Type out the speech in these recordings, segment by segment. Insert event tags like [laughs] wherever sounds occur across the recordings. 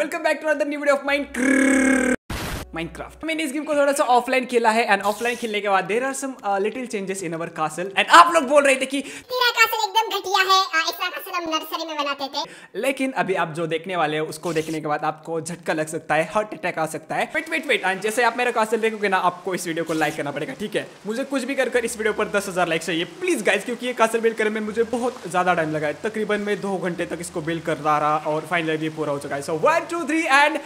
Welcome back to other new video of mind Minecraft मैंने इस game को थोड़ा सा ऑफलाइन खेला है एंड ऑफलाइन खेलने के बाद there are some little changes in our castle and आप लोग बोल रहे थे कि तेरा कासल घटिया है नर्सरी में बनाते थे लेकिन अभी आप जो देखने वाले हो उसको देखने के बाद आपको झटका लग सकता है हार्ट अटैक आ सकता है वेट वेट वेट एंड जैसे आप मेरे कहा देखोगे ना आपको इस वीडियो को लाइक करना पड़ेगा ठीक है मुझे कुछ भी कर कर इस वीडियो पर दस हजार लाइक चाहिए प्लीज गाइज क्योंकि ये कासल बिल्ड करने में मुझे बहुत ज्यादा टाइम लगा है तकरीबन मैं दो घंटे तक इसको बिल्ड कर रहा रहा और फाइनल ये पूरा हो चुका है so one two three and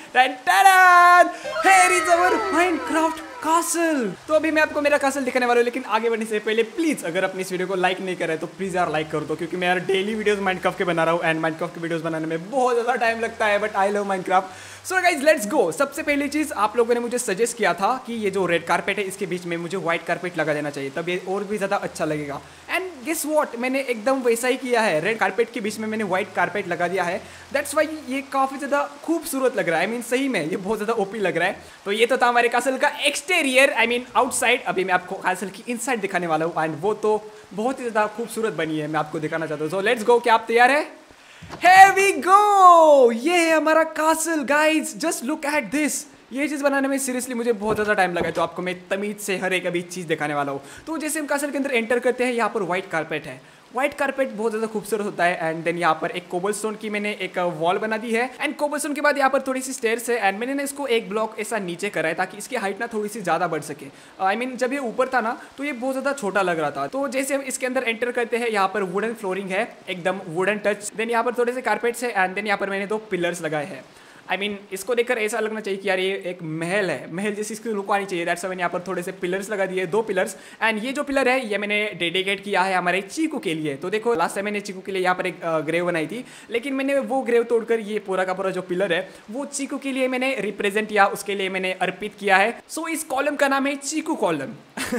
craft castle तो अभी मैं आपको मेरा कासल दिखाने वाला हूँ लेकिन आगे बढ़ने से पहले प्लीज अगर अपने इस वीडियो को लाइक नहीं करें तो प्लीज यार लाइक कर दो क्योंकि मैं यार डेली वीडियोस माइनक्राफ्ट के बना रहा हूँ एंड माइनक्राफ्ट के वीडियोस बनाने में बहुत ज्यादा टाइम लगता है but I love Minecraft so guys let's go सबसे पहली चीज आप लोगों ने मुझे सजेस्ट किया था कि ये जो रेड कारपेट है इसके बीच में मुझे व्हाइट कारपेट लगा देना चाहिए तब ये और भी ज्यादा अच्छा लगेगा एंड गेस वॉट मैंने एकदम वैसा ही किया है रेड कारपेट के बीच में मैंने व्हाइट कारपेट लगा दिया है दैट्स वाई ये काफ़ी ज़्यादा खूबसूरत लग रहा है आई I मीन mean, सही में ये बहुत ज़्यादा ओपी लग रहा है तो ये तो था हमारे कासल का एक्सटेरियर आई मीन आउटसाइड अभी मैं आपको कासल की इनसाइड दिखाने वाला हूँ एंड वो तो बहुत ही ज़्यादा खूबसूरत बनी है मैं आपको दिखाना चाहता हूँ सो लेट्स गो क्या आप तैयार है Here we go! ये है हमारा castle guys just look at this ये चीज़ बनाने में सीरियसली मुझे बहुत ज़्यादा टाइम लगा तो आपको मैं तमीज से हर एक अभी चीज़ दिखाने वाला हूँ तो जैसे हम कासल के अंदर एंटर करते हैं यहाँ पर व्हाइट कारपेट है व्हाइट कारपेट बहुत ज्यादा खूबसूरत होता है एंड देन यहाँ पर एक स्टोन की मैंने एक वॉल बना दी है एंड स्टोन के बाद यहाँ पर थोड़ी सी स्टेयर्स है एंड मैंने ना इसको एक ब्लॉक ऐसा नीचे करा है ताकि इसकी हाइट ना थोड़ी सी ज्यादा बढ़ सके आई I मीन mean, जब ये ऊपर था ना तो ये बहुत ज्यादा छोटा लग रहा था तो जैसे हम इसके अंदर एंटर करते हैं यहाँ पर वुडन फ्लोरिंग है एकदम वुडन टच देन यहाँ पर थोड़े से कारपेट्स है एंड देन यहाँ पर मैंने दो पिलर्स लगाए हैं आई I मीन mean, इसको देखकर ऐसा लगना चाहिए कि यार ये एक महल है महल जैसी इसकी लुक आनी चाहिए दैट्स मैंने यहाँ पर थोड़े से पिलर्स लगा दिए दो पिलर्स एंड ये जो पिलर है ये मैंने डेडिकेट किया है हमारे चीकू के लिए तो देखो लास्ट टाइम मैंने चीकू के लिए यहाँ पर एक ग्रेव बनाई थी लेकिन मैंने वो ग्रेव तोड़कर ये पूरा का पूरा जो पिलर है वो चीकू के लिए मैंने रिप्रेजेंट किया उसके लिए मैंने अर्पित किया है सो so, इस कॉलम का नाम है चीकू कॉलम [laughs]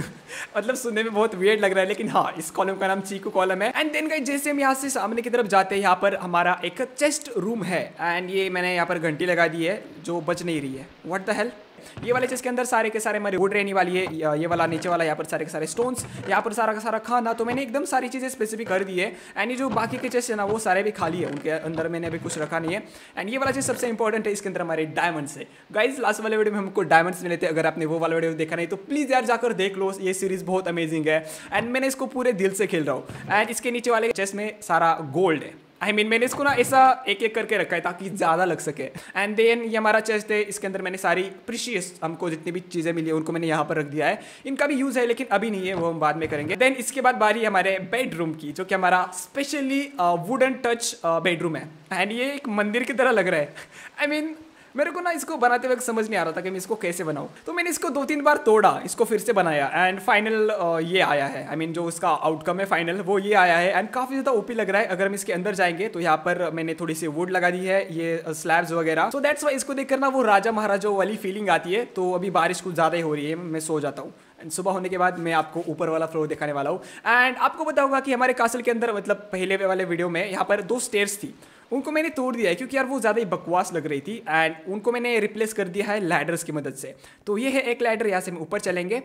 मतलब सुनने में बहुत वेट लग रहा है लेकिन हाँ इस कॉलम का नाम चीकू कॉलम है एंड देन गाइस जैसे हम यहाँ से सामने की तरफ जाते हैं यहाँ पर हमारा एक चेस्ट रूम है एंड ये मैंने यहाँ पर घंटी लगा दी है जो बच नहीं रही है व्हाट द हेल्प ये वाले चीज़ के अंदर सारे के सारे मेरे वुड रहने वाली है ये वाला नीचे वाला यहाँ पर सारे के सारे स्टोन्स यहाँ पर सारा का सारा खाना तो मैंने एकदम सारी चीज़ें स्पेसिफिक कर दी है एंड जो बाकी के चेस्ट है ना वो सारे भी खाली है उनके अंदर मैंने अभी कुछ रखा नहीं है एंड ये वाला चीज़ सबसे इंपॉर्टेंट है इसके अंदर हमारे डायमंड्स है गाइज लास्ट वाले वीडियो में हमको डायमंड्स मिले थे अगर आपने वो वाला वीडियो देखा नहीं तो प्लीज़ यार जाकर देख लो ये सीरीज़ बहुत अमेजिंग है एंड मैंने इसको पूरे दिल से खेल रहा हूँ एंड इसके नीचे वाले चेस्ट में सारा गोल्ड है आई I मीन mean, मैंने इसको ना ऐसा एक एक करके रखा है ताकि ज़्यादा लग सके एंड देन ये हमारा चेस्ट है इसके अंदर मैंने सारी प्रिशियस हमको जितनी भी चीज़ें मिली है उनको मैंने यहाँ पर रख दिया है इनका भी यूज़ है लेकिन अभी नहीं है वो हम बाद में करेंगे देन इसके बाद बारी हमारे बेडरूम की जो कि हमारा स्पेशली वुडन टच बेडरूम है एंड ये एक मंदिर की तरह लग रहा है आई I मीन mean, मेरे को ना इसको बनाते वक्त समझ नहीं आ रहा था कि मैं इसको कैसे बनाऊँ तो मैंने इसको दो तीन बार तोड़ा इसको फिर से बनाया एंड फाइनल ये आया है आई I मीन mean, जो उसका आउटकम है फाइनल वो ये आया है एंड काफ़ी ज़्यादा ओपी लग रहा है अगर हम इसके अंदर जाएंगे तो यहाँ पर मैंने थोड़ी सी वुड लगा दी है ये स्लैब्स वगैरह सो दैट्स वाई इसको देख करना वो राजा महाराजों वाली फीलिंग आती है तो अभी बारिश कुछ ज़्यादा ही हो रही है मैं सो जाता हूँ एंड सुबह होने के बाद मैं आपको ऊपर वाला फ्लोर दिखाने वाला हूँ एंड आपको बताऊंगा कि हमारे कासल के अंदर मतलब पहले वाले वीडियो में यहाँ पर दो स्टेयर्स थी उनको मैंने तोड़ दिया है क्योंकि यार वो ज़्यादा ही बकवास लग रही थी एंड उनको मैंने रिप्लेस कर दिया है लैडर्स की मदद से तो ये है एक लैडर यहाँ से हम ऊपर चलेंगे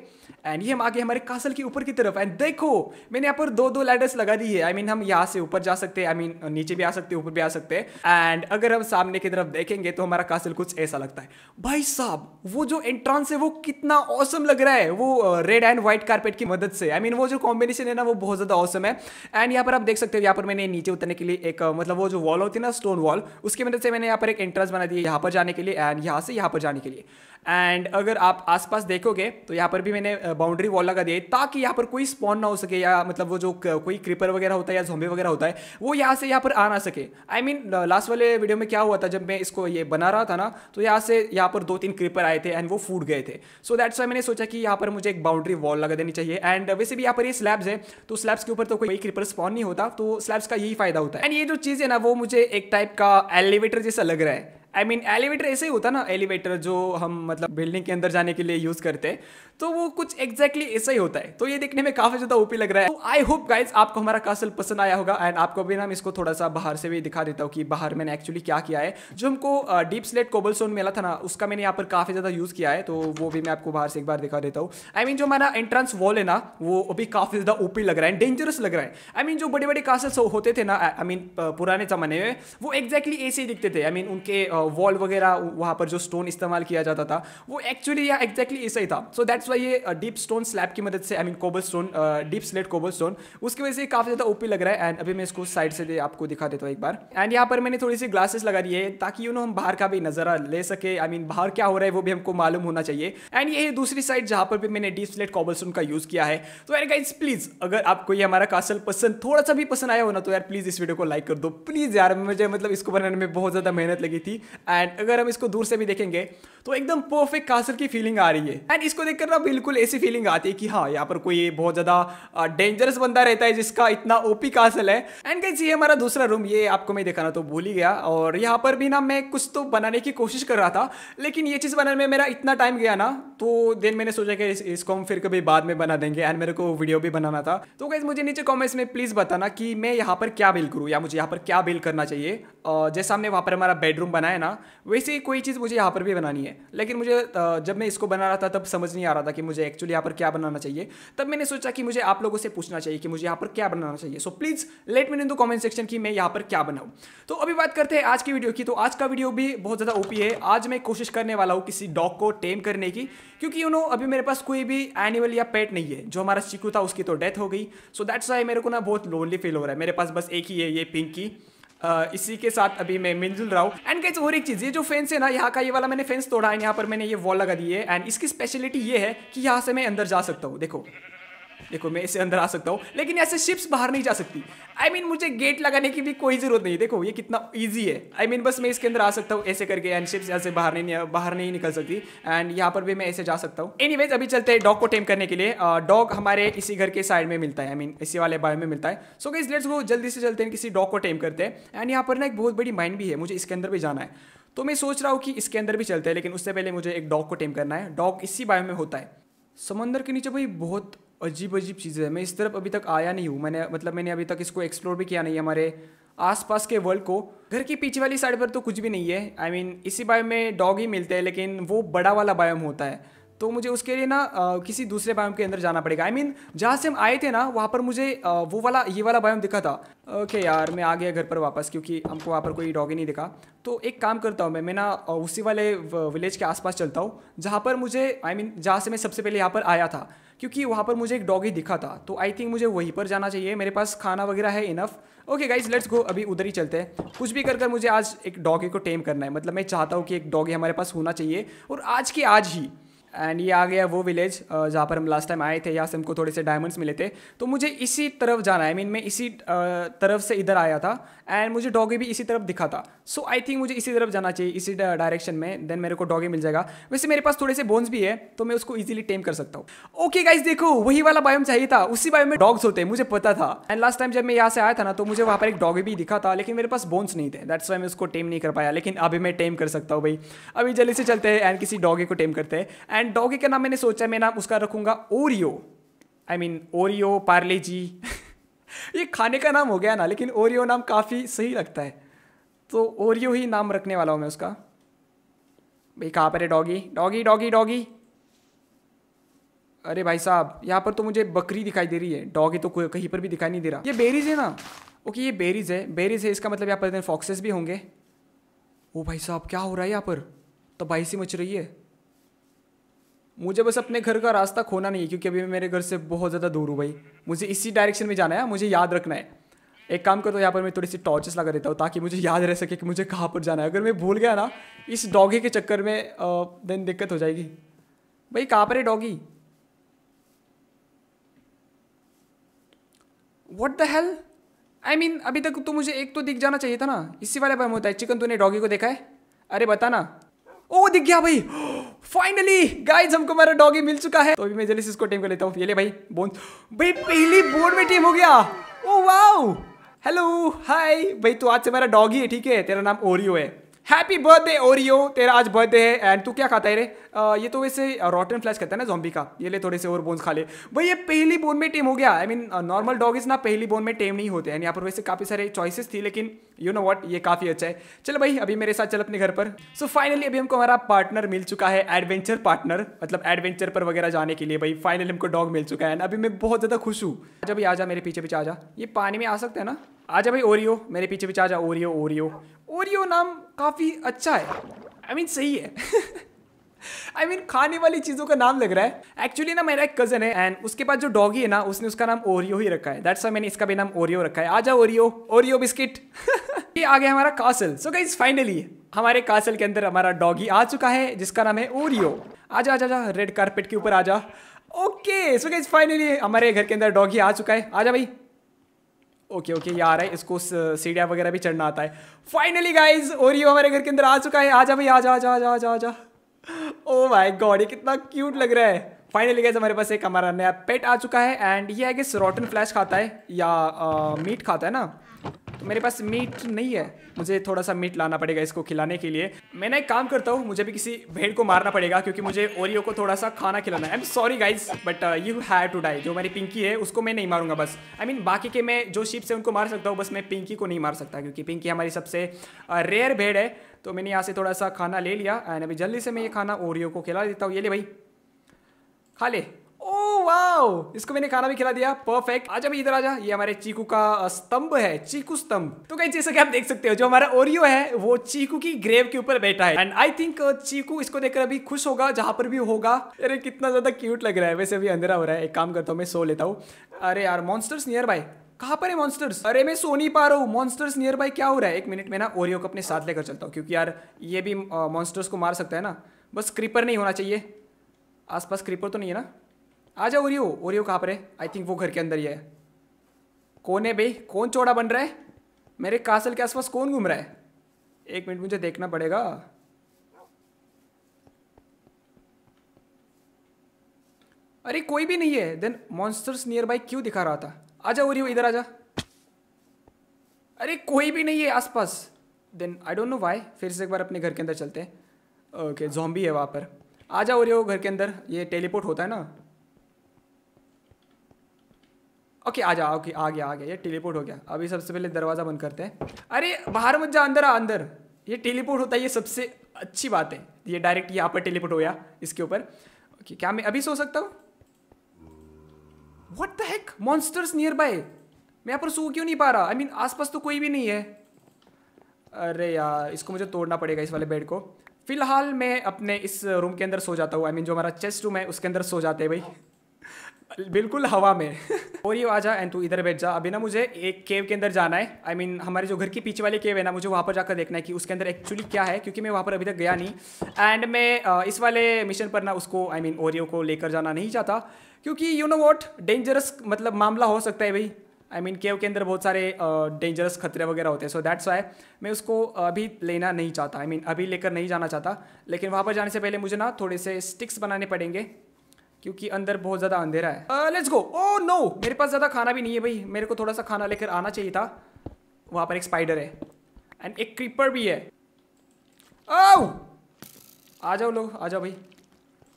एंड ये हम आगे हमारे कासल के ऊपर की तरफ एंड देखो मैंने यहाँ पर दो दो लैडर्स लगा दी है आई I मीन mean, हम यहाँ से ऊपर जा सकते हैं आई मीन नीचे भी आ सकते हैं ऊपर भी आ सकते हैं एंड अगर हम सामने की तरफ देखेंगे तो हमारा कासल कुछ ऐसा लगता है भाई साहब वो जो एंट्रांस है वो कितना औसम लग रहा है वो रेड एंड व्हाइट कारपेट की मदद से आई I मीन mean, वो जो कॉम्बिनेशन है ना वो बहुत ज़्यादा औसम है एंड यहाँ पर आप देख सकते हो यहाँ पर मैंने नीचे उतरने के लिए एक मतलब वो जो वॉल है ना स्टोन वॉल उसकी मदद से मैंने यहाँ पर एक एंट्रेंस बना दिया यहाँ पर जाने के लिए एंड यहाँ से यहाँ पर जाने के लिए एंड अगर आप आसपास देखोगे तो यहाँ पर भी मैंने बाउंड्री वॉल लगा दिया है ताकि यहाँ पर कोई स्पॉन ना हो सके या मतलब वो जो कोई क्रीपर वगैरह होता है या झोंबे वगैरह होता है वो यहाँ से यहाँ पर आ ना सके I I mean mean, last वाले वीडियो में क्या हुआ था जब मैं इसको ये बना रहा था ना तो यहाँ से यहाँ पर दो तीन क्रीपर आए थे एंड वो फूट गए थे सो दैट्स वाई मैंने सोचा कि यहाँ पर मुझे एक बाउंड्री वॉल लगा देनी चाहिए एंड वैसे भी यहाँ पर ये स्लैब्स है तो स्लैब्स के ऊपर तो कोई क्रीपर स्पॉन नहीं होता तो स्लैब्स का यही फायदा होता है एंड ये जो चीज़ है ना वो मुझे एक टाइप का एलिवेटर जैसा लग रहा है आई मीन एलिवेटर ऐसे ही होता ना एलिवेटर जो हम मतलब बिल्डिंग के अंदर जाने के लिए यूज़ करते हैं तो वो कुछ एग्जैक्टली exactly ऐसा ही होता है तो ये देखने में काफी ज्यादा ओपी लग रहा है तो आई होप गाइज आपको हमारा कासल पसंद आया होगा एंड आपको भी ना मैं इसको थोड़ा सा बाहर से भी दिखा देता हूँ कि बाहर मैंने एक्चुअली क्या किया है जो हमको डीप स्लेट कोबल मिला था ना उसका मैंने यहाँ पर काफी ज्यादा यूज किया है तो वो भी मैं आपको बाहर से एक बार दिखा देता हूँ आई मीन जो हमारा एंट्रेंस वॉल है ना वो अभी काफी ज्यादा ओपी लग रहा है डेंजरस लग रहा है आई मीन जो बड़े बड़े कासल्स होते थे ना आई मीन पुराने जमाने में वो एग्जैक्टली ऐसे ही दिखते थे आई मीन उनके वॉल वगैरह वहाँ पर जो स्टोन इस्तेमाल किया जाता था वो एक्चुअली या एग्जैक्टली ऐसा ही था सो दैट्स वाई ये डीप स्टोन स्लैब की मदद से I mean cobblestone deepslate cobblestone उसकी वजह से काफ़ी ज़्यादा ओपी लग रहा है एंड अभी मैं इसको साइड से आपको दिखा देता हूँ एक बार एंड यहाँ पर मैंने थोड़ी सी ग्लासेस लगा दी है ताकि यू नो हम बाहर का भी नज़ारा ले सके आई मीन बाहर क्या हो रहा है वो भी हमको मालूम होना चाहिए एंड ये दूसरी साइड जहां पर भी मैंने डीप स्लेट कोबल स्टोन का यूज़ किया है तो यार गाइज प्लीज़ अगर आपको ये हमारा कासल पसंद थोड़ा सा भी पसंद आया हो ना तो यार प्लीज़ इस वीडियो को लाइक कर दो प्लीज़ यार मुझे मतलब इसको बनाने में बहुत ज़्यादा मेहनत लगी थी एंड अगर हम इसको दूर से भी देखेंगे तो एकदम परफेक्ट कासल की फीलिंग आ रही है एंड इसको देखकर ना बिल्कुल ऐसी फीलिंग आती है कि हाँ यहाँ पर कोई बहुत ज़्यादा डेंजरस बंदा रहता है जिसका इतना ओपी कासल है एंड कैसे ये हमारा दूसरा रूम ये आपको मैं दिखाना तो भूल ही गया और यहाँ पर भी ना मैं कुछ तो बनाने की कोशिश कर रहा था लेकिन ये चीज़ बनाने में मेरा इतना टाइम गया ना तो देन मैंने सोचा कि इस, इसको हम फिर कभी बाद में बना देंगे एंड मेरे को वीडियो भी बनाना था तो कैसे मुझे नीचे कॉमेंट्स में प्लीज़ बताना कि मैं यहाँ पर क्या बिल करूँ या मुझे यहाँ पर क्या बिल करना चाहिए जैसा हमने वहाँ पर हमारा बेडरूम बनाया ना वैसे ही कोई चीज़ मुझे यहाँ पर भी बनानी है लेकिन मुझे जब मैं इसको बना रहा था तब समझ नहीं आ रहा था कि मुझे एक्चुअली यहाँ पर क्या बनाना चाहिए तब मैंने सोचा कि मुझे आप लोगों से पूछना चाहिए कि मुझे यहाँ पर क्या बनाना चाहिए so please let me in the comment section की मैं यहाँ पर क्या बनाऊँ तो अभी बात करते हैं आज की वीडियो की तो आज का वीडियो भी बहुत ज़्यादा ओपी है आज मैं कोशिश करने वाला हूँ किसी डॉग को टेम करने की क्योंकि यू नो अभी मेरे पास कोई भी एनिमल या पेट नहीं है जो हमारा चिकू था उसकी तो डेथ हो गई सो दैट्स वाई मेरे को ना बहुत लोनली फील हो रहा है मेरे पास बस एक ही है ये पिंकी Uh, इसी के साथ अभी मैं मिंजुल रहा हूँ एंड कैसे और एक चीज़ ये जो फेंस है ना यहाँ का ये वाला मैंने फेंस तोड़ा है यहाँ पर मैंने ये वॉल लगा दी है एंड इसकी स्पेशलिटी ये है कि यहाँ से मैं अंदर जा सकता हूँ देखो देखो मैं इसे अंदर आ सकता हूँ लेकिन ऐसे शिप्स बाहर नहीं जा सकती आई I मीन mean, मुझे गेट लगाने की भी कोई ज़रूरत नहीं देखो ये कितना ईजी है आई I मीन mean, बस मैं इसके अंदर आ सकता हूँ ऐसे करके एंड शिप्स ऐसे बाहर नहीं बाहर नहीं निकल सकती एंड यहाँ पर भी मैं ऐसे जा सकता हूँ एनी अभी चलते हैं डॉग को टेम करने के लिए डॉग uh, हमारे इसी घर के साइड में मिलता है आई I मीन mean, इसी वाले बाय में मिलता है सो गई लेट्स गो जल्दी से चलते हैं किसी डॉग को टेम करते हैं एंड यहाँ पर ना एक बहुत बड़ी माइंड भी है मुझे इसके अंदर भी जाना है तो मैं सोच रहा हूँ कि इसके अंदर भी चलते हैं लेकिन उससे पहले मुझे एक डॉग को टेम करना है डॉग इसी बायो में होता है समंदर के नीचे भाई बहुत अजीब अजीब चीज़ें हैं मैं इस तरफ अभी तक आया नहीं हूँ मैंने मतलब मैंने अभी तक इसको एक्सप्लोर भी किया नहीं है हमारे आसपास के वर्ल्ड को घर के पीछे वाली साइड पर तो कुछ भी नहीं है आई I मीन mean, इसी बायोम में डॉग ही मिलते हैं लेकिन वो बड़ा वाला बायोम होता है तो मुझे उसके लिए ना आ, किसी दूसरे बायोम के अंदर जाना पड़ेगा आई I मीन mean, जहाँ से हम आए थे ना वहाँ पर मुझे आ, वो वाला ये वाला बायोम दिखा था ओके यार मैं आ गया घर पर वापस क्योंकि हमको वहाँ पर कोई डॉग ही नहीं दिखा तो एक काम करता हूँ मैं मैं ना उसी वाले विलेज के आसपास चलता हूँ जहाँ पर मुझे आई I मीन mean, जहाँ से मैं सबसे पहले यहाँ पर आया था क्योंकि वहाँ पर मुझे एक डॉगी दिखा था तो आई थिंक मुझे वहीं पर जाना चाहिए मेरे पास खाना वगैरह है enough okay guys let's go अभी उधर ही चलते हैं कुछ भी कर कर मुझे आज एक डॉगी को टेम करना है मतलब मैं चाहता हूँ कि एक डॉगी हमारे पास होना चाहिए और आज के आज ही एंड ये आ गया वो विलेज जहाँ पर हम लास्ट टाइम आए थे यहाँ से हमको थोड़े से डायमंड्स मिले थे तो मुझे इसी तरफ जाना है I मीन mean, मैं इसी तरफ से इधर आया था एंड मुझे डॉगी भी इसी तरफ दिखा था सो आई थिंक मुझे इसी तरफ जाना चाहिए इसी डायरेक्शन में देन मेरे को डॉगी मिल जाएगा वैसे मेरे पास थोड़े से बोन्स भी है तो मैं उसको ईजिली टेम कर सकता हूँ ओके okay, गाइज देखो वही वाला बायोम चाहिए था उसी बायोम में डॉग्स होते हैं मुझे पता था एंड लास्ट टाइम जब मैं यहाँ से आया था ना तो मुझे वहाँ पर एक डॉगी भी दिखा था लेकिन मेरे पास बोन्स नहीं थे दैट्स वाई मैं उसको टेम नहीं कर पाया लेकिन अभी मैं टेम कर सकता हूँ भाई अभी जल्दी से चलते हैं एंड किसी डॉगी को टेम करते हैं एंड डॉगी का नाम मैंने सोचा मैं नाम उसका रखूंगा Oreo I mean Oreo Parle G ये खाने का नाम हो गया ना लेकिन ओरियो नाम काफ़ी सही लगता है तो ओरियो ही नाम रखने वाला हूँ मैं उसका भाई कहाँ पर है डॉगी डॉगी डॉगी डॉगी अरे भाई साहब यहाँ पर तो मुझे बकरी दिखाई दे रही है डॉगी तो कहीं पर भी दिखाई नहीं दे रहा ये बेरीज है ना ओके ये बेरीज है बेरीज है इसका मतलब यहाँ पर फॉक्सेस भी होंगे ओ भाई साहब क्या हो रहा है यहाँ पर तो भाई सी मच रही है मुझे बस अपने घर का रास्ता खोना नहीं है क्योंकि अभी मैं मेरे घर से बहुत ज़्यादा दूर हूँ भाई मुझे इसी डायरेक्शन में जाना है मुझे याद रखना है एक काम करो यहाँ पर मैं थोड़ी सी टॉर्चेस लगा देता हूँ ताकि मुझे याद रह सके कि मुझे कहाँ पर जाना है अगर मैं भूल गया ना इस डॉगी के चक्कर में देन दिक्कत हो जाएगी भाई कहाँ पर है doggy what the hell I mean अभी तक तो मुझे एक तो दिख जाना चाहिए था ना इसी वाले पर होता है चिकन तूने डॉगी को देखा है अरे बता ना ओ दिख गया भाई फाइनली गाइज हमको हमारा डॉगी मिल चुका है तो अभी मैं जल्दी से इसको टीम कर लेता हूँ ये ले भाई बोन भाई पहली बोर्ड में टीम हो गया ओ वाओ हेलो हाय भाई तू तो आज से मेरा डॉगी है ठीक है तेरा नाम ओरियो है हैप्पी बर्थडे ओरियो तेरा आज बर्थडे है एंड तू क्या खाता है रे ये तो वैसे रॉटन फ्लैश कहता है ना जॉम्बी का ये ले थोड़े से और बोन्स खा ले भाई ये पहली बोन में टेम हो गया I mean normal dog is ना पहली बोन में टेम नहीं होते हैं यहाँ पर वैसे काफ़ी सारे चॉइसेस थी लेकिन यू नो वॉट ये काफ़ी अच्छा है चलो भाई अभी मेरे साथ चल अपने घर पर सो so, फाइनली अभी हमको हमारा पार्टनर मिल चुका है एडवेंचर पार्टनर मतलब एडवेंचर पर वगैरह जाने के लिए भाई फाइनली हमको डॉग मिल चुका है अभी मैं बहुत ज़्यादा खुश हूँ अच्छा आ जा मेरे पीछे पीछे जा ये पानी में आ सकते हैं ना आ जा भाई ओरियो मेरे पीछे पीछे जा ओरियो ओरियो ओरियो नाम काफ़ी अच्छा है आई I मीन mean, सही है [laughs] आई मीन खाने वाली चीज़ों का नाम लग रहा है एक्चुअली ना मेरा एक कजन है एंड उसके पास जो डॉगी है ना उसने उसका नाम ओरियो ही रखा है दैट्स मैंने इसका भी नाम ओरियो रखा है आजा ओरियो ओरियो बिस्किट ये आ गया हमारा कासल सो गाइज फाइनली हमारे कासल के अंदर हमारा डॉगी आ चुका है जिसका नाम है ओरियो आजा आजा आजा रेड कार्पेट के ऊपर आजा ओके सो गाइज फाइनली हमारे घर के अंदर डॉगी आ चुका है आजा भाई ओके ओके ये आ रहा है इसको सीढ़िया वगैरह भी चढ़ना आता है फाइनली गाइज ओरियो हमारे घर के अंदर आ चुका है आजा भाई आजा आजा आजा आजा आजा माई oh गॉड ये कितना क्यूट लग रहा है फाइनली गैस हमारे पास एक हमारा नया पेट आ चुका है एंड ये है कि रोटन फ्लैश खाता है या आ, मीट खाता है ना तो मेरे पास मीट नहीं है मुझे थोड़ा सा मीट लाना पड़ेगा इसको खिलाने के लिए मैंने एक काम करता हूँ मुझे भी किसी भेड़ को मारना पड़ेगा क्योंकि मुझे ओरियो को थोड़ा सा खाना खिलाना है I am sorry guys but you have to die जो मेरी पिंकी है उसको मैं नहीं मारूंगा बस आई I मीन mean, बाकी के मैं जो शिप से उनको मार सकता हूँ बस मैं पिंकी को नहीं मार सकता क्योंकि पिंकी हमारी सबसे रेयर uh, भेड़ है तो मैंने यहाँ से थोड़ा सा खाना ले लिया एंड अभी जल्दी से मैं ये खाना ओरियो को खिला देता हूँ ये ले भाई खा ले Oh, इसको मैंने खाना भी खिला दिया परफेक्ट आजा अभी इधर आजा ये हमारे चीकू का स्तंभ है चीकू स्तंभ तो कहीं जैसा कि आप देख सकते हो जो हमारा ओरियो है वो चीकू की ग्रेव के ऊपर बैठा है एंड आई थिंक चीकू इसको देखकर अभी खुश होगा जहां पर भी होगा अरे कितना ज्यादा क्यूट लग रहा है वैसे अभी अंधेरा हो रहा है एक काम करता हूँ मैं सो लेता हूँ अरे यार मॉन्स्टर्स नियर बाय कहाँ पर है मॉन्स्टर्स अरे मैं सो नहीं पा रहा हूँ मॉन्स्टर्स नियर बाय क्या हो रहा है एक मिनट में ना ओरियो को अपने साथ लेकर चलता हूँ क्योंकि यार ये भी मॉन्स्टर्स को मार सकता है ना बस क्रीपर नहीं होना चाहिए आसपास क्रीपर तो नहीं है ना आ जाओ ओरियो ओरियो कहाँ पर है आई थिंक वो घर के अंदर ही है कौन है भाई कौन चौड़ा बन रहा है मेरे कासल के आसपास कौन घूम रहा है एक मिनट मुझे देखना पड़ेगा अरे कोई भी नहीं है देन मॉन्स्टर्स नियर बाई क्यों दिखा रहा था आ जाओ ओरियो इधर आ जा अरे कोई भी नहीं है आसपास then I don't know why फिर से एक बार अपने घर के अंदर चलते हैं ओके okay, जॉम्बी है वहाँ पर आ जाओ ओरियो घर के अंदर ये टेलीपोर्ट होता है ना ओके आ जा ओके आ गया आ गया ये टेलीपोर्ट हो गया अभी सबसे पहले दरवाज़ा बंद करते हैं अरे बाहर मत जा अंदर आ अंदर ये टेलीपोर्ट होता है ये सबसे अच्छी बात है ये डायरेक्ट यहाँ पर टेलीपोर्ट हो गया इसके ऊपर ओके क्या मैं अभी सो सकता हूँ what the heck monsters nearby मैं यहाँ पर सो क्यों नहीं पा रहा आई मीन आस आसपास तो कोई भी नहीं है अरे यार इसको मुझे तोड़ना पड़ेगा इस वाले बेड को फिलहाल मैं अपने इस रूम के अंदर सो जाता हूँ आई मीन जो हमारा चेस्ट रूम है उसके अंदर सो जाते हैं भाई बिल्कुल हवा में और ये आ जा एंड तू इधर बैठ जा अभी ना मुझे एक केव के अंदर जाना है आई I मीन mean, हमारे जो घर के पीछे वाले केव है ना मुझे वहाँ पर जाकर देखना है कि उसके अंदर एक्चुअली क्या है क्योंकि मैं वहाँ पर अभी तक गया नहीं एंड मैं इस वाले मिशन पर ना उसको आई मीन ओरियो को लेकर जाना नहीं चाहता क्योंकि यू नो वॉट डेंजरस मतलब मामला हो सकता है भाई आई मीन केव के अंदर बहुत सारे डेंजरस खतरे वगैरह होते हैं सो दैट्स वाई मैं उसको अभी लेना नहीं चाहता आई I मीन mean, अभी लेकर नहीं जाना चाहता लेकिन वहाँ पर जाने से पहले मुझे ना थोड़े से स्टिक्स बनाने पड़ेंगे क्योंकि अंदर बहुत ज़्यादा अंधेरा है लेट्स गो ओ नो मेरे पास ज़्यादा खाना भी नहीं है भाई मेरे को थोड़ा सा खाना लेकर आना चाहिए था वहां पर एक स्पाइडर है एंड एक क्रीपर भी है ओ आ जाओ लोग आ जाओ भाई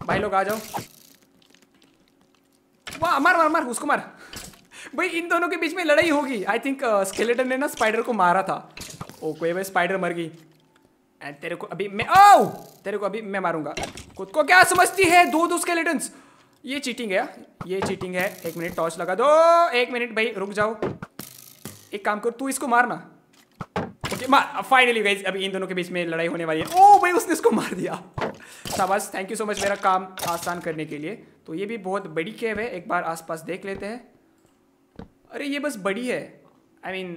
भाई लोग आ जाओ वाह मार मार मार उसको मार भाई इन दोनों के बीच में लड़ाई होगी आई थिंक स्केलेटन ने ना स्पाइडर को मारा था ओ कोई भाई स्पाइडर मर गई एंड तेरे को अभी मैं आओ तेरे को अभी मैं मारूंगा खुद को क्या समझती है दो दो स्केलेटन्स ये चीटिंग है ये चीटिंग है एक मिनट टॉर्च लगा दो एक मिनट भाई रुक जाओ एक काम करो तू इसको मारना ओके मार फाइनली गाइज अभी इन दोनों के बीच में लड़ाई होने वाली है ओ भाई उसने इसको मार दिया शाबाश थैंक यू सो मच मेरा काम आसान करने के लिए तो ये भी बहुत बड़ी कैब है एक बार आसपास देख लेते हैं अरे ये बस बड़ी है I mean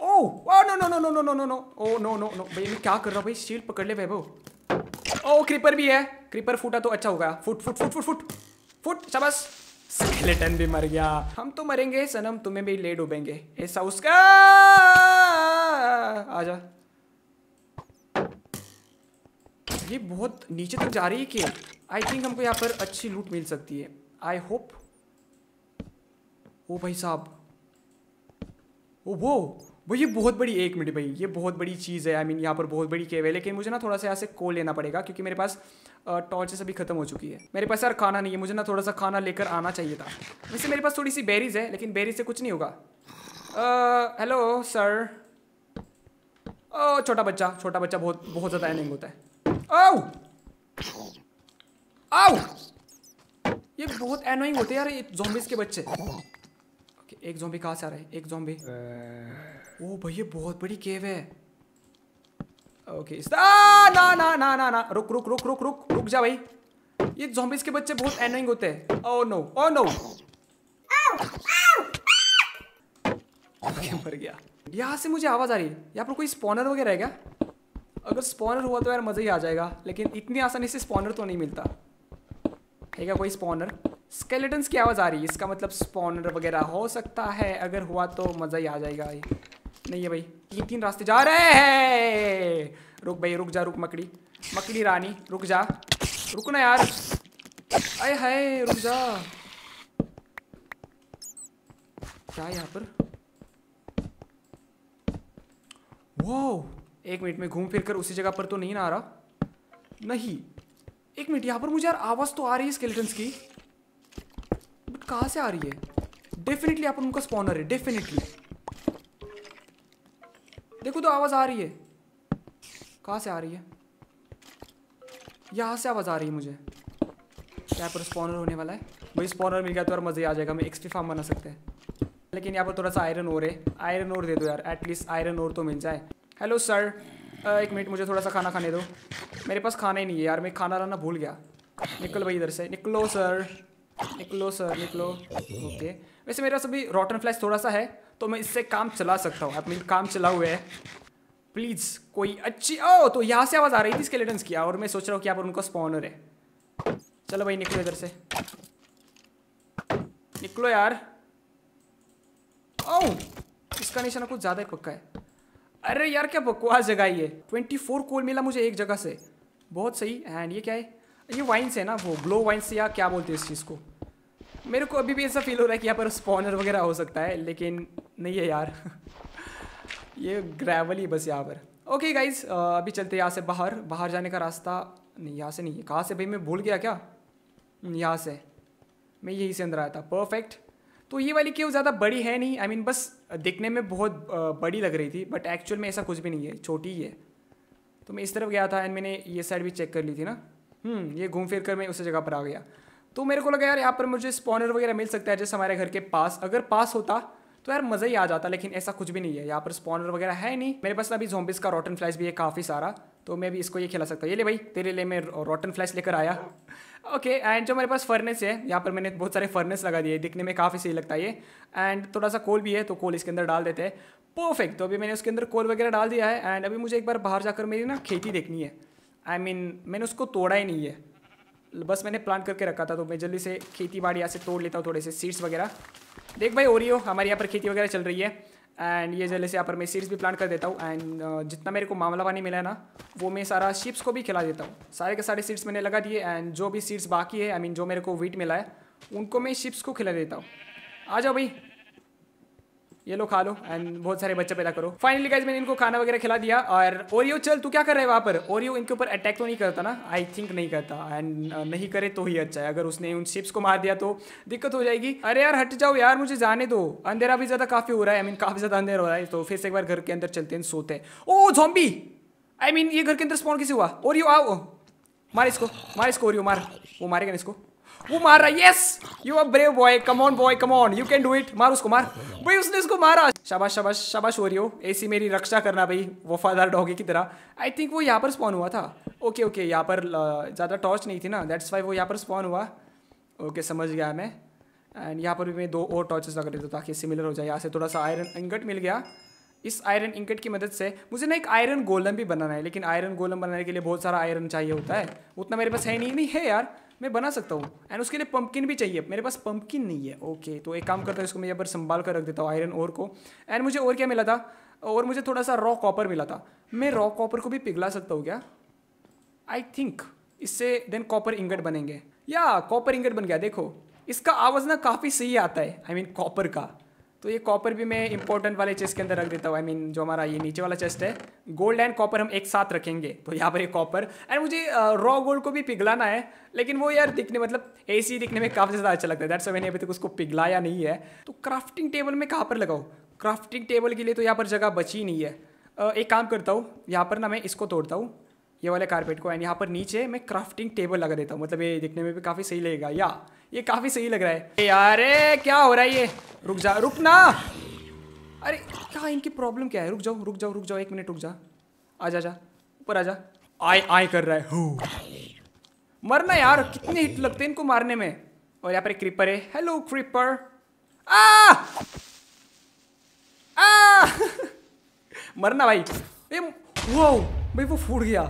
oh no no no no no no no no oh no no no भाई मैं क्या कर रहा हूँ भाई शील्ड पकड़ ले वैभव ओ क्रीपर भी है क्रीपर फूटा तो अच्छा होगा फुट फुट फुट फुट फुट फुट शाबाश स्केलेटन भी मर गया हम तो मरेंगे सनम तुम्हें भी लेट डूबेंगे ऐसा उसका आजा ये बहुत नीचे तक जा रही है कि आई थिंक हमको यहाँ पर अच्छी लूट मिल सकती है आई होप ओ भाई साहब ओ वो वो ये बहुत बड़ी एक मिनट भाई ये बहुत बड़ी चीज़ है आई मीन यहाँ पर बहुत बड़ी केव है लेकिन मुझे ना थोड़ा सा यहाँ से कोल लेना पड़ेगा क्योंकि मेरे पास टॉर्चेस अभी खत्म हो चुकी है मेरे पास यार खाना नहीं है मुझे ना थोड़ा सा खाना लेकर आना चाहिए था वैसे मेरे पास थोड़ी सी बेरीज है लेकिन बेरीज से कुछ नहीं होगा हेलो सर ओ छोटा बच्चा छोटा बच्चा बहुत बहुत ज़्यादा एनिंग होता है आओ आओ ये बहुत एनोइंग होते हैं यार ये जोम्बिस के बच्चे एक जोम्बी कहाँ से आ रहा है एक जोम्बी ओ भैया बहुत बड़ी केव है ओके ना ना ना ना ना रुक रुक रुक रुक रुक रुक जा भाई ये जोम्बिस के बच्चे बहुत एनोइंग होते हैं ओ नो ओ नो मर गया यहाँ से मुझे आवाज़ आ रही है यहाँ पर कोई स्पॉनर वगैरह है क्या अगर स्पॉनर हुआ तो यार मज़ा ही आ जाएगा लेकिन इतनी आसानी से स्पॉनर तो नहीं मिलता है क्या कोई स्पॉनर स्केलेटन्स की आवाज़ आ रही है इसका मतलब स्पॉनर वगैरह हो सकता है अगर हुआ तो मज़ा ही आ जाएगा नहीं है भाई तीन तीन रास्ते जा रहे हैं रुक भाई रुक जा रुक मकड़ी मकड़ी रानी रुक जा ना यार अरे हाय रुक जा क्या यहाँ पर वो एक मिनट में घूम फिर कर उसी जगह पर तो नहीं ना आ रहा नहीं एक मिनट यहाँ पर मुझे यार आवाज़ तो आ रही है स्केलेटन्स की कहाँ से आ रही है डेफिनेटली आप उनका स्पॉनर है डेफिनेटली देखो तो आवाज़ आ रही है कहाँ से आ रही है यहाँ से आवाज़ आ रही है मुझे यहाँ पर स्पॉनर होने वाला है भाई स्पॉनर मिल गया तो यार मज़े आ जाएगा हम एक्सपी फार्म बना सकते हैं लेकिन यहाँ पर थोड़ा सा आयरन ओर है आयरन ओर दे दो यार एटलीस्ट आयरन ओर तो मिल जाए हेलो सर एक मिनट मुझे थोड़ा सा खाना खाने दो मेरे पास खाना ही नहीं है यार मैं खाना लाना भूल गया निकल भाई इधर से निकलो सर निकलो सर निकलो ओके वैसे मेरा सभी रॉटन फ्लैश थोड़ा सा है तो मैं इससे काम चला सकता हूँ अपनी काम चला हुआ है प्लीज़ कोई अच्छी ओ तो यहाँ से आवाज़ आ रही थी स्केलेटन्स की और मैं सोच रहा हूँ कि यहाँ पर उनका स्पॉनर है चलो भाई निकलो इधर से निकलो यार ओ इसका निशाना कुछ ज़्यादा ही पक्का है अरे यार क्या बकवास जगह ये ट्वेंटी फोर कोल मिला मुझे एक जगह से बहुत सही एंड ये क्या है ये वाइन्स है ना वो ग्लो वाइन्स या क्या बोलते हैं इस चीज़ को मेरे को अभी भी ऐसा फील हो रहा है कि यहाँ पर स्पॉनर वगैरह हो सकता है लेकिन नहीं है यार [laughs] ये ग्रेवल ही बस यहाँ पर ओके गाइज अभी चलते यहाँ से बाहर बाहर जाने का रास्ता नहीं यहाँ से नहीं है कहाँ से भाई मैं भूल गया क्या हम्म, यहाँ से मैं यहीं से अंदर आया था परफेक्ट तो ये वाली क्यों ज़्यादा बड़ी है नहीं आई I मीन mean, बस दिखने में बहुत बड़ी लग रही थी बट एक्चुअल में ऐसा कुछ भी नहीं है छोटी ही है तो मैं इस तरफ गया था एंड मैंने ये साइड भी चेक कर ली थी ना हम्म, ये घूम फिर कर मैं उस जगह पर आ गया तो मेरे को लगा यार यहाँ पर मुझे स्पॉनर वगैरह मिल सकता है जैसे हमारे घर के पास अगर पास होता तो यार मज़ा ही आ जाता लेकिन ऐसा कुछ भी नहीं है यहाँ पर स्पॉनर वगैरह है नहीं मेरे पास अभी जोम्बिस का रॉटन फ्लैश भी है काफ़ी सारा तो मैं भी इसको ये खिला सकता हूँ ये ले भाई तेरे लिए मैं रॉटन फ्लैश लेकर आया ओके एंड जो मेरे पास फर्नेस है यहाँ पर मैंने बहुत सारे फर्नेस लगा दिए दिखने में काफ़ी सही लगता है ये एंड थोड़ा सा कोल भी है तो कोल इसके अंदर डाल देते हैं परफेक्ट तो अभी मैंने उसके अंदर कोल वगैरह डाल दिया है एंड अभी मुझे एक बार बाहर जाकर मेरी ना खेती देखनी है आई I मीन mean, मैंने उसको तोड़ा ही नहीं है बस मैंने प्लान करके रखा था तो मैं जल्दी से खेती बाड़ी यहाँ से तोड़ लेता हूँ थोड़े से सीड्स वगैरह देख भाई ओरियो हमारे यहाँ पर खेती वगैरह चल रही है एंड ये जल्दी से यहाँ पर मैं सीड्स भी प्लान कर देता हूँ एंड जितना मेरे को मामला पानी मिला है ना वो मैं सारा शिप्स को भी खिला देता हूँ सारे के सारे सीड्स मैंने लगा दिए एंड जो भी सीड्स बाकी है आई मीन जो मेरे को वीट मिला है उनको मैं शिप्स को खिला देता हूँ आ जाओ भाई ये लो खा लो एंड बहुत सारे बच्चे पैदा करो फाइनली गाइज मैंने इनको खाना वगैरह खिला दिया और ओरियो चल तू क्या कर रहा है वहाँ पर ओरियो इनके ऊपर अटैक तो नहीं करता ना आई थिंक नहीं करता एंड uh, नहीं करे तो ही अच्छा है अगर उसने उन शिप्स को मार दिया तो दिक्कत हो जाएगी अरे यार हट जाओ यार मुझे जाने दो अंधेरा भी ज़्यादा काफ़ी हो रहा है आई मीन काफ़ी ज़्यादा अंधेरा हो रहा है तो फिर से एक बार घर के अंदर चलते हैं सोते हैं ओ झोंबी आई मीन ये घर के अंदर स्पॉन किसी हुआ ओरियो आओ मार इसको मार इसको ओरियो मार वो मारेगा इसको वो मार रहा है yes you are brave boy come on boy come on you can do it मार उसको मार भाई उसने उसको मारा शाबाश शाबाश शाबाश हो रही हो ऐसी मेरी रक्षा करना भाई वफादार डॉगी की तरह आई थिंक वो यहाँ पर स्पॉन हुआ था ओके ओके यहाँ पर ज़्यादा टॉर्च नहीं थी ना दैट्स वाई वो यहाँ पर स्पॉन हुआ ओके okay, समझ गया मैं एंड यहाँ पर भी मैं दो और टॉर्चेस लगा देता ताकि सिमिलर हो जाए यहाँ से थोड़ा सा आयरन इंकट मिल गया इस आयरन इंकट की मदद से मुझे ना एक आयरन गोलम भी बनाना है लेकिन आयरन गोलम बनाने के लिए बहुत सारा आयरन चाहिए होता है उतना मेरे पास है नहीं नहीं है यार मैं बना सकता हूँ एंड उसके लिए पंपकिन भी चाहिए मेरे पास पंपकिन नहीं है ओके तो एक काम करता हूँ इसको मैं यहाँ पर संभाल कर रख देता हूँ आयरन और को एंड मुझे और क्या मिला था और मुझे थोड़ा सा रॉ कॉपर मिला था मैं रॉ कॉपर को भी पिघला सकता हूँ क्या आई थिंक इससे देन कॉपर इंगट बनेंगे या कॉपर इंगट बन गया देखो इसका आवाज़ ना काफ़ी सही आता है आई मीन कॉपर का तो ये कॉपर भी मैं इंपॉर्टेंट वाले चेस्ट के अंदर रख देता हूँ आई मीन जो हमारा ये नीचे वाला चेस्ट है गोल्ड एंड कॉपर हम एक साथ रखेंगे तो यहाँ पर ये कॉपर एंड मुझे रॉ गोल्ड को भी पिघलाना है लेकिन वो यार दिखने मतलब ए दिखने में काफ़ी ज़्यादा अच्छा लगता है दैट्स मैंने अभी तक उसको पिघलाया नहीं है तो क्राफ्टिंग टेबल में कहाँ पर लगाऊँ क्राफ्टिंग टेबल के लिए तो यहाँ पर जगह बची नहीं है एक काम करता हूँ यहाँ पर ना मैं इसको तोड़ता हूँ ये वाले कारपेट को एंड यहाँ पर नीचे मैं क्राफ्टिंग टेबल लगा देता हूँ मतलब ये दिखने में भी काफ़ी सही लगेगा या ये काफ़ी सही लग रहा है यार क्या हो रहा है ये रुक जा रुक ना अरे क्या इनकी प्रॉब्लम क्या है रुक जाओ रुक जाओ रुक जाओ एक मिनट रुक जा आ जा जा ऊपर आ जा आए आए कर रहा है मरना यार कितने हिट लगते हैं इनको मारने में और यहाँ पर क्रीपर है हेलो क्रीपर आ आ [laughs] मरना भाई ए वो भाई वो फूट गया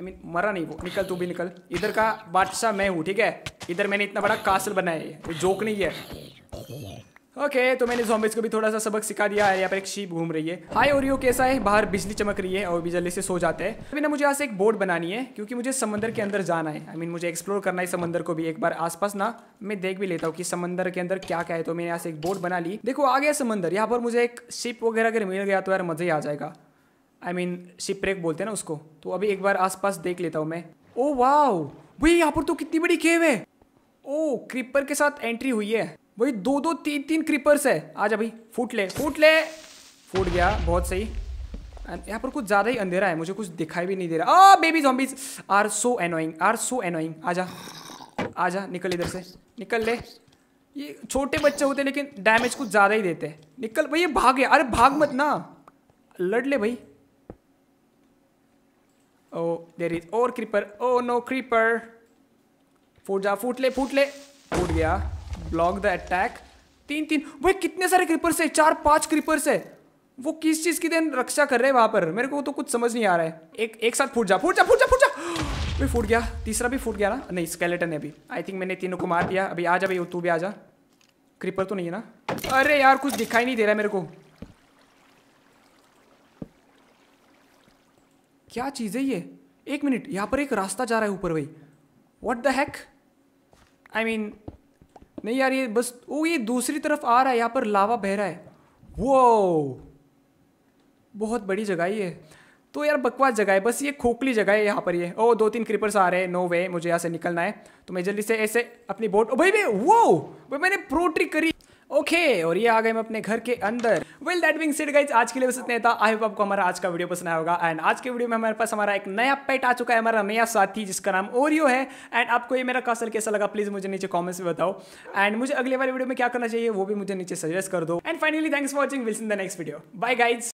आई मीन मरा नहीं वो निकल तू भी निकल इधर का बादशाह मैं हूँ ठीक है इधर मैंने इतना बड़ा कासल बनाया है जोक नहीं है ओके okay, तो मैंने जोम्बिस को भी थोड़ा सा सबक सिखा दिया है यहाँ पर एक शीप घूम रही है हाय ओरियो कैसा है बाहर बिजली चमक रही है और भी जल्दी से सो जाते हैं अभी तो ना मुझे यहाँ से एक बोर्ड बनानी है क्योंकि मुझे समंदर के अंदर जाना है आई I मीन mean, मुझे एक्सप्लोर करना है समंदर को भी एक बार आसपास ना मैं देख भी लेता हूँ कि समंदर के अंदर क्या क्या है तो मैंने यहाँ से एक बोर्ड बना ली देखो आ गया समंदर यहाँ पर मुझे एक शिप वगैरह अगर मिल गया तो यार मजा ही आ जाएगा आई मीन शिपरेक बोलते हैं ना उसको तो अभी एक बार आसपास देख लेता हूँ मैं ओ वाओ भाई यहाँ पर तो कितनी बड़ी केव है ओ क्रीपर के साथ एंट्री हुई है भाई दो दो तीन तीन क्रीपर्स है जा भाई फूट ले फूट ले फूट गया बहुत सही यहाँ पर कुछ ज़्यादा ही अंधेरा है मुझे कुछ दिखाई भी नहीं दे रहा आ baby zombies are so annoying are so annoying आ जा निकल इधर से निकल ले ये छोटे बच्चे होते लेकिन डैमेज कुछ ज़्यादा ही देते हैं निकल भाई ये भाग गया अरे भाग मत ना लड़ ले भाई Oh, there is और creeper. Oh no creeper. फूट जा फूट ले फूट ले फूट गया ब्लॉक द अटैक तीन तीन वो कितने सारे क्रिपर्स है चार पांच क्रिपर्स है वो किस चीज की देन रक्षा कर रहे हैं वहां पर मेरे को तो कुछ समझ नहीं आ रहा है एक एक साथ फूट जा फूट जा फूट जा फूट जा [gasps] भाई फूट गया तीसरा भी फूट गया ना नहीं स्केलेटन है अभी आई थिंक मैंने तीनों को मार दिया अभी आ जा भाई तू भी आ जा क्रिपर तो नहीं है ना अरे यार कुछ दिखाई नहीं दे रहा है मेरे को क्या चीज़ है ये एक मिनट यहाँ पर एक रास्ता जा रहा है ऊपर भाई what the heck I mean नहीं यार ये बस ओ ये दूसरी तरफ आ रहा है यहाँ पर लावा बह रहा है वो बहुत बड़ी जगह ही है तो यार बकवास जगह है बस ये खोखली जगह है यहाँ पर ये ओ दो तीन क्रीपर्स आ रहे हैं नो वे मुझे यहाँ से निकलना है तो मैं जल्दी से ऐसे अपनी बोट ओ भाई भाई वो भाई मैंने प्रोट्री करी ओके okay, और ये आ गए हम अपने घर के अंदर well that being said guys आज के लिए बस इतने था आई होप आपको हमारा आज का वीडियो पसंद आएगा होगा एंड आज के वीडियो में हमारे पास हमारा एक नया पेट आ चुका है हमारा नया साथी जिसका नाम ओरियो है एंड आपको ये मेरा कासल कैसा लगा प्लीज मुझे नीचे कॉमेंट्स में बताओ एंड मुझे अगले वाले वीडियो में क्या करना चाहिए वो भी मुझे नीचे सजेस्ट कर दो and finally thanks for watching we'll see in the next video bye guys